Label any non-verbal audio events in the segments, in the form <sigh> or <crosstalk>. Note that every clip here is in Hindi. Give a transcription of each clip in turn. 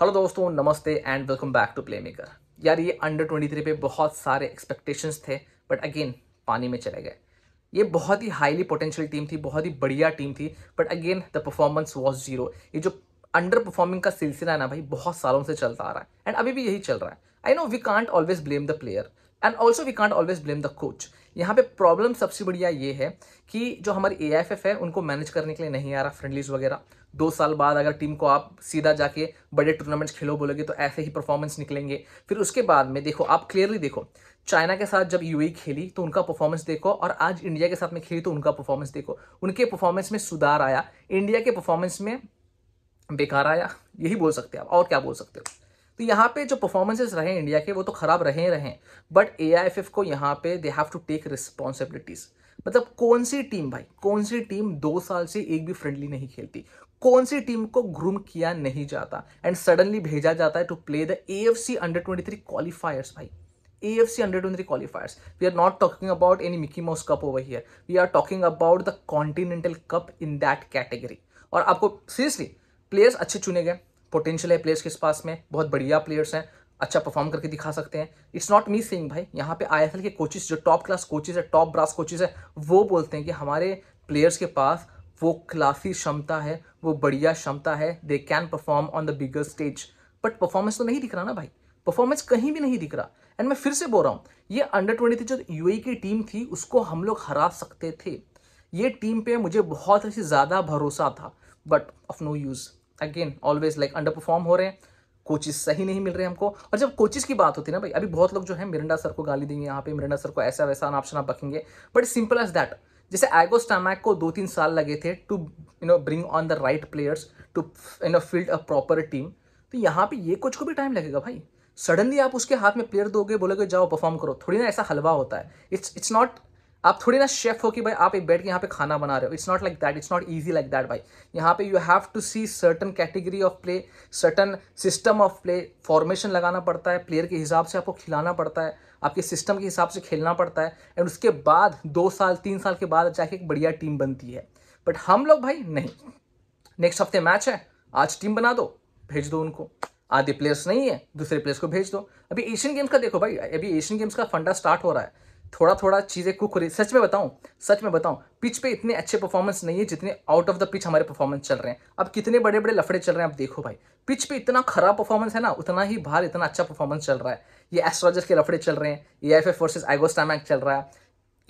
हेलो दोस्तों नमस्ते and welcome back to play maker यार ये अंडर ट्वेंटी थ्री पे बहुत सारे एक्सपेक्टेशंस थे बट अगेन पानी में चले गए ये बहुत ही हाईली पोटेंशियल टीम थी बहुत ही बढ़िया टीम थी but again the performance was zero ये जो अंडर परफॉर्मिंग का सिलसिला है ना भाई बहुत सालों से चलता आ रहा है एंड अभी भी यही चल रहा है I know we can't always blame the player and also we can't always blame the coach यहाँ पे प्रॉब्लम सबसे बढ़िया ये है कि जो हमारी ए है उनको मैनेज करने के लिए नहीं आ रहा फ्रेंडलीज वगैरह दो साल बाद अगर टीम को आप सीधा जाके बड़े टूर्नामेंट्स खेलो बोलोगे तो ऐसे ही परफॉर्मेंस निकलेंगे फिर उसके बाद में देखो आप क्लियरली देखो चाइना के साथ जब यूएई e खेली तो उनका परफॉर्मेंस देखो और आज इंडिया के साथ में खेली तो उनका परफॉर्मेंस देखो उनके परफॉर्मेंस में सुधार आया इंडिया के परफॉर्मेंस में बेकार आया यही बोल सकते हैं आप और क्या बोल सकते हो तो यहाँ पे जो परफॉर्मेंसेज रहे इंडिया के वो तो ख़राब रहे रहे बट ए को यहाँ पे they have to take responsibilities मतलब कौन सी टीम भाई कौन सी टीम दो साल से एक भी फ्रेंडली नहीं खेलती कौन सी टीम को ग्रूम किया नहीं जाता एंड सडनली भेजा जाता है to play the A F C under twenty three qualifiers भाई A F C under twenty three qualifiers we are not talking about any Mickey Mouse cup over here we are talking about the continental cup in that category और आपको सीरियसली प्लेयर्स अच्छे चुने गए पोटेंशियल है प्लेयर्स के पास में बहुत बढ़िया प्लेयर्स हैं अच्छा परफॉर्म करके दिखा सकते हैं इट्स नॉट मी सिंग भाई यहाँ पे आईएसएल के कोचेस जो टॉप क्लास कोचेस है टॉप ब्रास कोचेस है वो बोलते हैं कि हमारे प्लेयर्स के पास वो क्लासी क्षमता है वो बढ़िया क्षमता है they can perform on the bigger stage but performance तो नहीं दिख रहा ना भाई परफॉर्मेंस कहीं भी नहीं दिख रहा एंड मैं फिर से बोल रहा हूँ ये अंडर ट्वेंटी थी जो यू e की टीम थी उसको हम लोग हरा सकते थे ये टीम पे मुझे बहुत ही ज़्यादा भरोसा था but of no use again always like under perform हो रहे हैं कोचिज सही नहीं मिल रहे हमको और जब कोचिज की बात होती है ना भाई अभी बहुत लोग जो है मिरिंडा सर को गाली देंगे यहाँ पे मिरिंडा सर को ऐसा वैसा ऑप्शन आप बखेंगे बट सिंपल एज दैट जैसे एगो स्टामैक को दो तीन साल लगे थे to you know bring on the right players to you know field a proper team तो यहाँ पे ये कोच को भी टाइम लगेगा भाई सडनली आप उसके हाथ में प्लेयर दोगे बोलोगे जाओ परफॉर्म करो थोड़ी ना ऐसा हलवा होता है इट्स इट्स नॉट आप थोड़ी ना शेफ हो कि भाई आप एक बैठ के यहाँ पे खाना बना रहे हो it's not like that it's not easy like that भाई यहाँ पे you have to see certain category of play certain system of play formation लगाना पड़ता है प्लेयर के हिसाब से आपको खिलाना पड़ता है आपके सिस्टम के हिसाब से खेलना पड़ता है एंड उसके बाद दो साल तीन साल के बाद जाके एक बढ़िया टीम बनती है बट हम लोग भाई नहीं नेक्स्ट हफ्ते मैच है आज टीम बना दो भेज दो उनको आधे प्लेयर्स नहीं है दूसरे प्लेयर्स को भेज दो अभी एशियन गेम्स का देखो भाई अभी एशियन गेम्स का फंडा स्टार्ट हो रहा है थोड़ा थोड़ा चीज़ें कुक हो रही सच में बताऊं सच में बताऊं पिच पे इतने अच्छे परफॉर्मेंस नहीं है जितने आउट ऑफ द पिच हमारे परफॉर्मेंस चल रहे हैं अब कितने बड़े बड़े लफड़े चल रहे हैं आप देखो भाई पिच पे इतना खराब परफॉर्मेंस है ना उतना ही बाहर इतना अच्छा परफॉर्मेंस चल रहा है ये एस्ट्रोजर के लफड़े चल रहे हैं ए आई एफ वर्सेज आइगोस्टामैक चल रहा है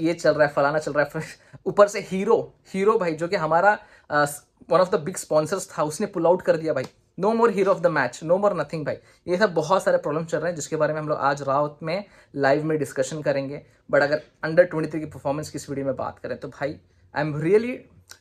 ये चल रहा है फलाना चल रहा है <laughs> ऊपर से हीरो हीरो भाई जो कि हमारा one of the big sponsors था उसने पुल आउट कर दिया भाई no more hero of the match no more nothing भाई ये सब बहुत सारे प्रॉब्लम चल रहे हैं जिसके बारे में हम लोग आज रात में लाइव में डिस्कशन करेंगे बट अगर अंडर ट्वेंटी थ्री की परफॉर्मेंस की इस वीडियो में बात करें तो भाई I am really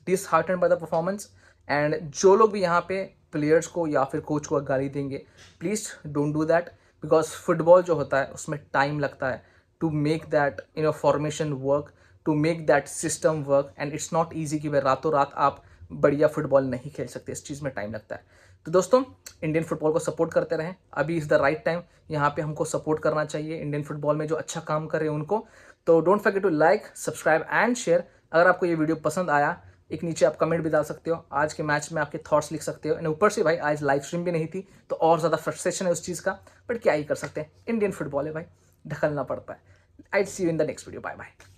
disheartened by the performance and जो लोग भी यहाँ पे प्लेयर्स को या फिर कोच को गाली देंगे please don't do that because football जो होता है उसमें टाइम लगता है to make that in formation work to make that system work and it's not easy कि भाई रातों रात आप बढ़िया फुटबॉल नहीं खेल सकते इस चीज़ में टाइम लगता है तो दोस्तों इंडियन फुटबॉल को सपोर्ट करते रहें अभी इज़ द राइट टाइम यहाँ पे हमको सपोर्ट करना चाहिए इंडियन फुटबॉल में जो अच्छा काम कर रहे हैं उनको तो don't forget to like subscribe and share अगर आपको ये वीडियो पसंद आया एक नीचे आप कमेंट भी डाल सकते हो आज के मैच में आपके थॉट्स लिख सकते हो एंड ऊपर से भाई आज लाइव स्ट्रीम भी नहीं थी तो और ज़्यादा फ्रस्ट्रेशन है उस चीज़ का बट क्या ही कर सकते हैं इंडियन फुटबॉल है भाई ढकलना पड़ता है I see you in the next video bye bye